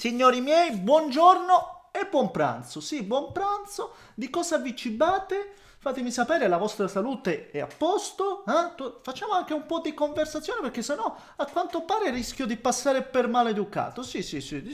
Signori miei, buongiorno e buon pranzo. Sì, buon pranzo. Di cosa vi cibate? Fatemi sapere, la vostra salute è a posto? Eh? Facciamo anche un po' di conversazione perché sennò a quanto pare rischio di passare per maleducato. Sì, sì, sì.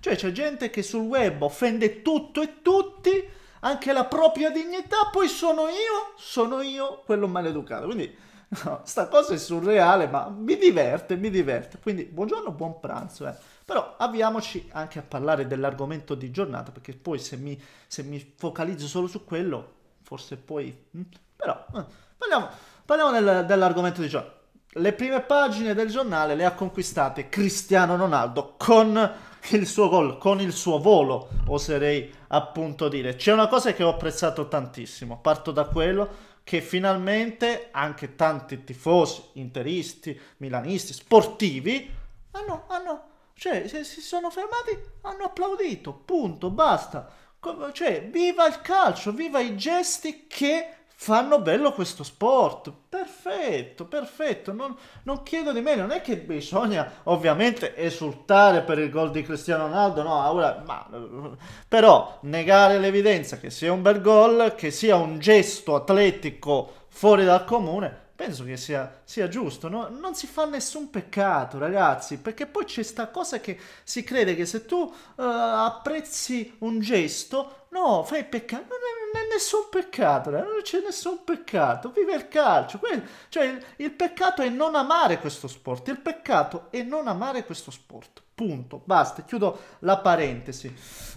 Cioè c'è gente che sul web offende tutto e tutti, anche la propria dignità, poi sono io, sono io quello maleducato. Quindi No, sta cosa è surreale, ma mi diverte, mi diverte. Quindi buongiorno, buon pranzo. Eh. Però avviamoci anche a parlare dell'argomento di giornata, perché poi se mi, se mi focalizzo solo su quello, forse poi... Hm? però eh, parliamo, parliamo del, dell'argomento di giornata. Le prime pagine del giornale le ha conquistate Cristiano Ronaldo con il suo gol, con il suo volo, oserei appunto dire. C'è una cosa che ho apprezzato tantissimo, parto da quello, che finalmente anche tanti tifosi interisti, milanisti, sportivi hanno, hanno cioè, se si sono fermati, hanno applaudito, punto, basta. Cioè, viva il calcio, viva i gesti che fanno bello questo sport. Perfetto, perfetto, non, non, chiedo di meno, non è che bisogna ovviamente esultare per il gol di Cristiano Ronaldo, no, ora, ma, però negare l'evidenza che sia un bel gol, che sia un gesto atletico fuori dal comune, penso che sia, sia giusto, no? non si fa nessun peccato ragazzi, perché poi c'è sta cosa che si crede che se tu uh, apprezzi un gesto, no, fai peccato, non è è nessun peccato, eh, non c'è nessun peccato, vive il calcio. Cioè, il, il peccato è non amare questo sport, il peccato è non amare questo sport. Punto, basta, chiudo la parentesi.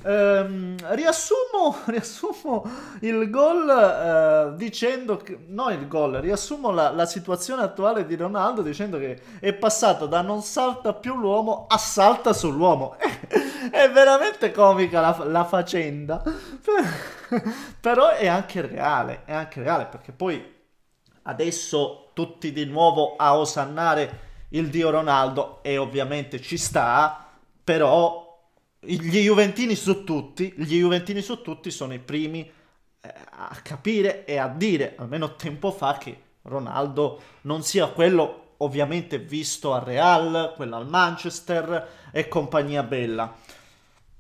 Ehm, riassumo, riassumo, il gol eh, dicendo che, no il gol, riassumo la, la, situazione attuale di Ronaldo dicendo che è passato da non salta più l'uomo a salta sull'uomo. E è veramente comica la, la faccenda. Però è anche reale, è anche reale perché poi adesso tutti di nuovo a osannare il dio Ronaldo e ovviamente ci sta, però gli Juventini su tutti, gli Juventini su tutti sono i primi eh, a capire e a dire, almeno tempo fa, che Ronaldo non sia quello ovviamente visto al Real, quello al Manchester e compagnia bella.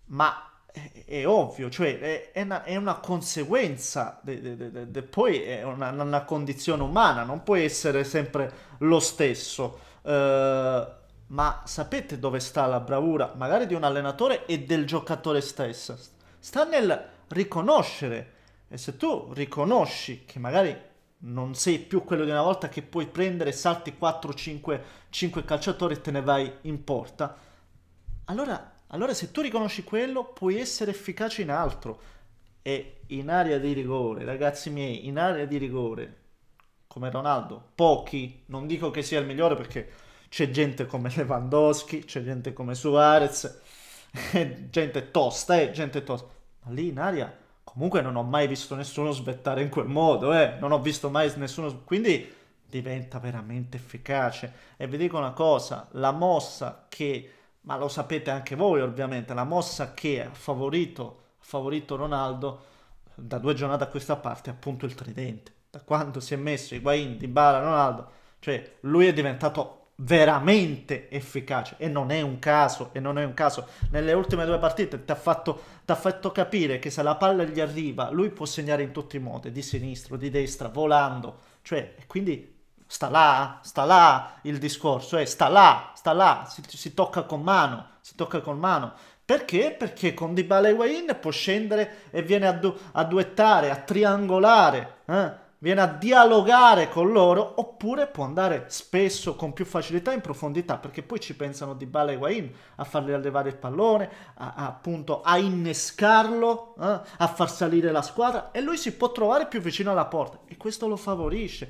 Ma è, è ovvio, cioè è, è, una, è una, conseguenza, de, de, de, poi è una, una, condizione umana, non può essere sempre lo stesso. Uh, ma sapete dove sta la bravura, magari di un allenatore e del giocatore stesso? Sta nel riconoscere. E se tu riconosci che magari non sei più quello di una volta che puoi prendere, salti 4, 5, 5 calciatori e te ne vai in porta. Allora, allora se tu riconosci quello, puoi essere efficace in altro. E in area di rigore, ragazzi miei, in area di rigore, come Ronaldo, pochi, non dico che sia il migliore perché c'è gente come Lewandowski, c'è gente come Suarez, gente tosta, eh, gente tosta. Ma lì in area Comunque non ho mai visto nessuno svettare in quel modo, eh. Non ho visto mai nessuno... Quindi diventa veramente efficace. E vi dico una cosa, la mossa che... Ma lo sapete anche voi ovviamente, la mossa che ha favorito, favorito Ronaldo da due giornate a questa parte è appunto il tridente. Da quando si è messo Higuain, Dybala, Ronaldo, cioè lui è diventato veramente efficace e non è un caso e non è un caso nelle ultime due partite ti ha fatto, fatto, capire che se la palla gli arriva lui può segnare in tutti i modi di sinistro di destra volando cioè quindi sta là sta là il discorso è eh, sta là sta là si, si, tocca con mano si tocca con mano perché? Perché con Dybala e Wayne può scendere e viene a, du- a duettare, a triangolare, eh? viene a dialogare con loro oppure può andare spesso con più facilità in profondità perché poi ci pensano di Bale e Guain a fargli allevare il pallone, a, a, appunto a innescarlo, eh, a far salire la squadra e lui si può trovare più vicino alla porta e questo lo favorisce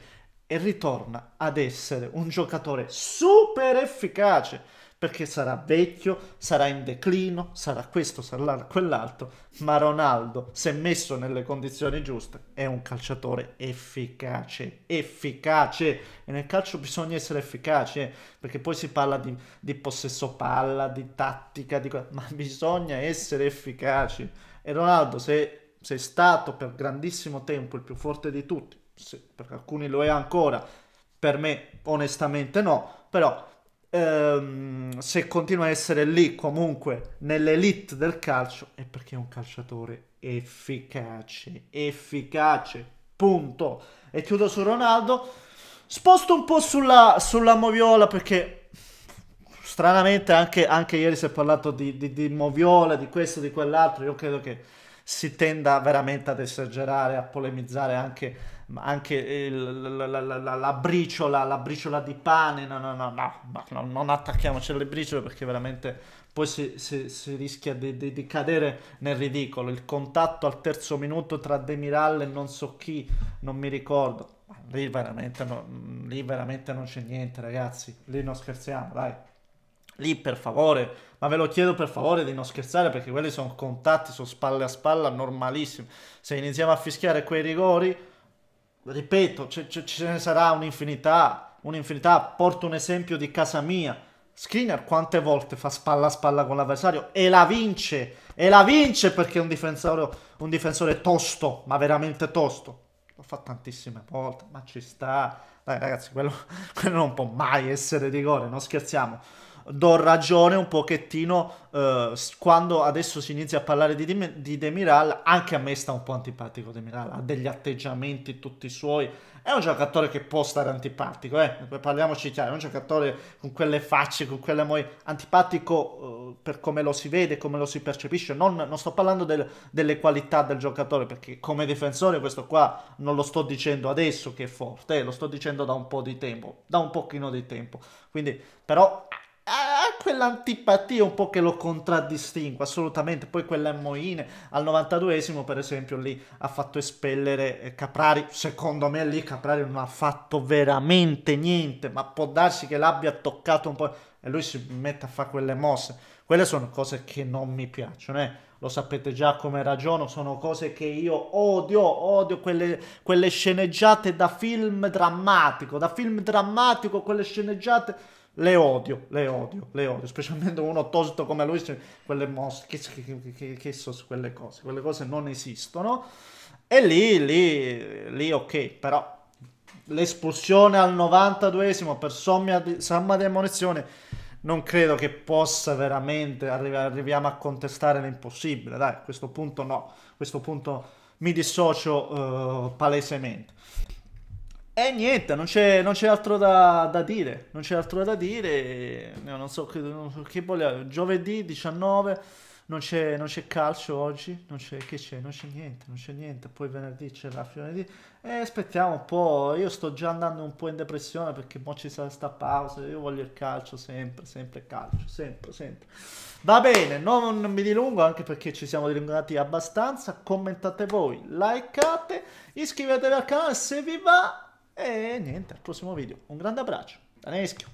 e ritorna ad essere un giocatore super efficace perché sarà vecchio, sarà in declino, sarà questo, sarà quell'altro, ma Ronaldo, se messo nelle condizioni giuste, è un calciatore efficace, efficace, e nel calcio bisogna essere efficaci, eh? perché poi si parla di, di possesso palla, di tattica, di... ma bisogna essere efficaci, e Ronaldo se, se è stato per grandissimo tempo il più forte di tutti, se, per alcuni lo è ancora, per me onestamente no, però ehm, se continua a essere lì comunque nell'elite del calcio è perché è un calciatore efficace, efficace, punto. E chiudo su Ronaldo, sposto un po' sulla, sulla Moviola perché stranamente anche, anche, ieri si è parlato di, di, di Moviola, di questo, di quell'altro, io credo che si tenda veramente ad esagerare, a polemizzare anche anche il, la, la, la, la, briciola, la briciola di pane, no, no, no, no, no non attacchiamoci alle briciole perché veramente poi si, si, si rischia di, di, di, cadere nel ridicolo. Il contatto al terzo minuto tra Demiral e non so chi, non mi ricordo. Lì veramente, no, lì veramente non c'è niente, ragazzi. Lì non scherziamo, dai. Lì per favore, ma ve lo chiedo per favore di non scherzare perché quelli sono contatti, sono spalle a spalla normalissimi. Se iniziamo a fischiare quei rigori, ripeto, ce ne sarà un'infinità, un'infinità. Porto un esempio di casa mia. Skinner quante volte fa spalla a spalla con l'avversario e la vince, e la vince perché è un difensore, un difensore tosto, ma veramente tosto. Lo fa tantissime volte, ma ci sta. Dai ragazzi, quello, quello non può mai essere rigore, non scherziamo do ragione un pochettino eh, quando adesso si inizia a parlare di, di Demiral, anche a me sta un po' antipatico Demiral, ha degli atteggiamenti tutti suoi, è un giocatore che può stare antipatico, eh? eh parliamoci chiaro, è un giocatore con quelle facce, con quelle moie, antipatico eh, per come lo si vede, come lo si percepisce, non, non sto parlando del, delle qualità del giocatore, perché come difensore questo qua non lo sto dicendo adesso che è forte, eh, lo sto dicendo da un po' di tempo, da un pochino di tempo, quindi però ha eh, quell'antipatia un po' che lo contraddistingue, assolutamente. Poi quella Moine al 92esimo, per esempio, lì ha fatto espellere eh, Caprari. Secondo me lì Caprari non ha fatto veramente niente, ma può darsi che l'abbia toccato un po' e lui si mette a fare quelle mosse. Quelle sono cose che non mi piacciono, eh. lo sapete già come ragiono, sono cose che io odio, odio quelle, quelle sceneggiate da film drammatico, da film drammatico, quelle sceneggiate le odio, le odio, le odio, specialmente uno tosto come lui, cioè, quelle mosse, che, che, che, che sono quelle cose, quelle cose non esistono. E lì, lì, lì, ok, però l'espulsione al 92esimo per somma, somma demolizione non credo che possa veramente arrivare, arriviamo a contestare l'impossibile, dai, a questo punto no, a questo punto mi dissocio uh, palesemente. E eh, niente, non c'è, altro da, da, dire, non c'è altro da dire, Io non so che, non so che voglio, giovedì 19 non c'è, calcio oggi, non c'è, che c'è, non c'è niente, non c'è niente, poi venerdì c'è la di. e eh, aspettiamo un po', io sto già andando un po' in depressione perché mo ci sarà sta pausa, io voglio il calcio sempre, sempre calcio, sempre, sempre. Va bene, non, non mi dilungo anche perché ci siamo dilungati abbastanza, commentate voi, likeate, iscrivetevi al canale se vi va e niente, al prossimo video. Un grande abbraccio da Neschio.